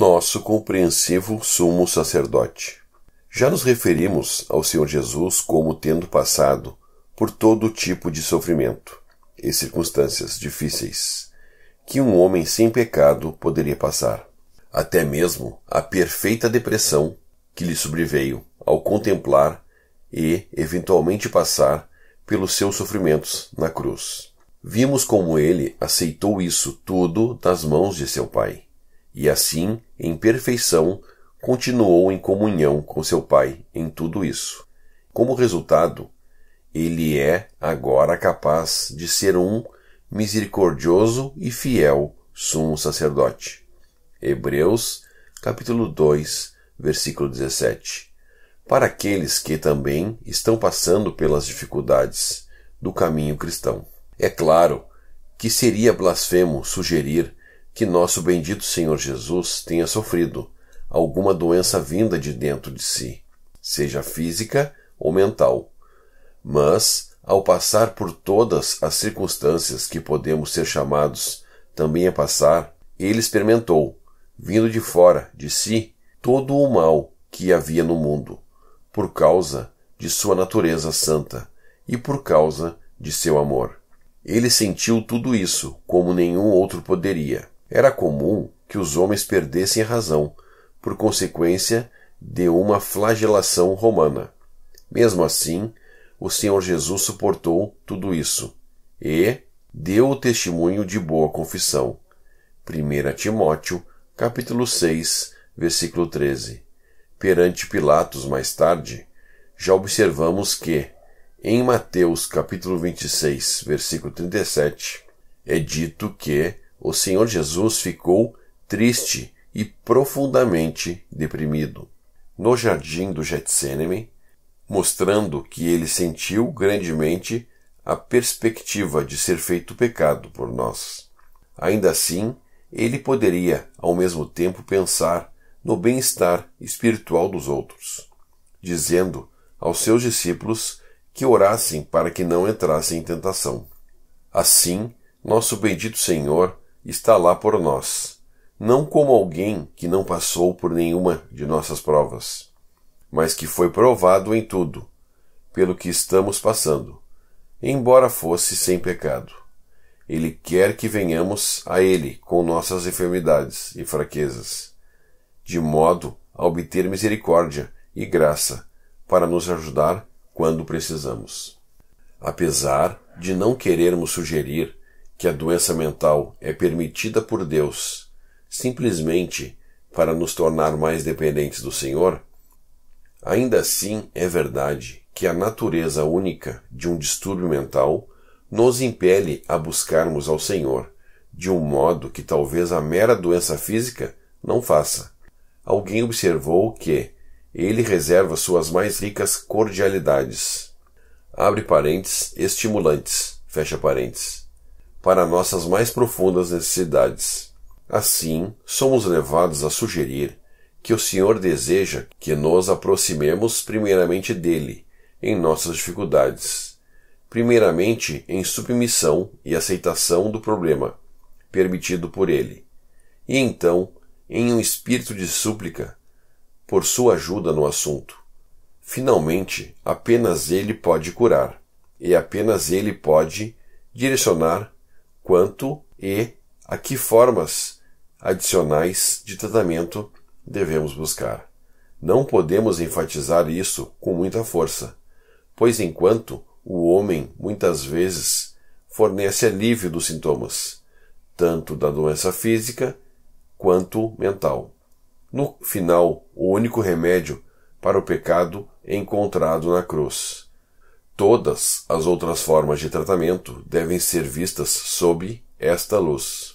nosso compreensivo sumo sacerdote. Já nos referimos ao Senhor Jesus como tendo passado por todo tipo de sofrimento e circunstâncias difíceis que um homem sem pecado poderia passar, até mesmo a perfeita depressão que lhe sobreveio ao contemplar e, eventualmente, passar pelos seus sofrimentos na cruz. Vimos como ele aceitou isso tudo das mãos de seu Pai e assim, em perfeição, continuou em comunhão com seu Pai em tudo isso. Como resultado, ele é agora capaz de ser um misericordioso e fiel sumo sacerdote. Hebreus, capítulo 2, versículo 17. Para aqueles que também estão passando pelas dificuldades do caminho cristão. É claro que seria blasfemo sugerir que nosso bendito Senhor Jesus tenha sofrido alguma doença vinda de dentro de si, seja física ou mental. Mas, ao passar por todas as circunstâncias que podemos ser chamados também a passar, ele experimentou, vindo de fora de si, todo o mal que havia no mundo, por causa de sua natureza santa e por causa de seu amor. Ele sentiu tudo isso como nenhum outro poderia. Era comum que os homens perdessem a razão, por consequência de uma flagelação romana. Mesmo assim, o Senhor Jesus suportou tudo isso e deu o testemunho de boa confissão. 1 Timóteo, capítulo 6, versículo 13. Perante Pilatos mais tarde, já observamos que em Mateus capítulo 26, versículo 37, é dito que o Senhor Jesus ficou triste e profundamente deprimido. No jardim do Getsêneme, mostrando que ele sentiu grandemente a perspectiva de ser feito pecado por nós. Ainda assim, ele poderia, ao mesmo tempo, pensar no bem-estar espiritual dos outros, dizendo aos seus discípulos que orassem para que não entrassem em tentação. Assim, nosso bendito Senhor está lá por nós, não como alguém que não passou por nenhuma de nossas provas, mas que foi provado em tudo, pelo que estamos passando, embora fosse sem pecado. Ele quer que venhamos a Ele com nossas enfermidades e fraquezas, de modo a obter misericórdia e graça para nos ajudar quando precisamos. Apesar de não querermos sugerir que a doença mental é permitida por Deus simplesmente para nos tornar mais dependentes do Senhor, ainda assim é verdade que a natureza única de um distúrbio mental nos impele a buscarmos ao Senhor de um modo que talvez a mera doença física não faça. Alguém observou que ele reserva suas mais ricas cordialidades. Abre parênteses, estimulantes, fecha parênteses para nossas mais profundas necessidades. Assim, somos levados a sugerir que o Senhor deseja que nos aproximemos primeiramente dele em nossas dificuldades, primeiramente em submissão e aceitação do problema permitido por ele, e então em um espírito de súplica por sua ajuda no assunto. Finalmente, apenas ele pode curar e apenas ele pode direcionar quanto e a que formas adicionais de tratamento devemos buscar. Não podemos enfatizar isso com muita força, pois enquanto o homem muitas vezes fornece alívio dos sintomas, tanto da doença física quanto mental. No final, o único remédio para o pecado é encontrado na cruz. Todas as outras formas de tratamento devem ser vistas sob esta luz.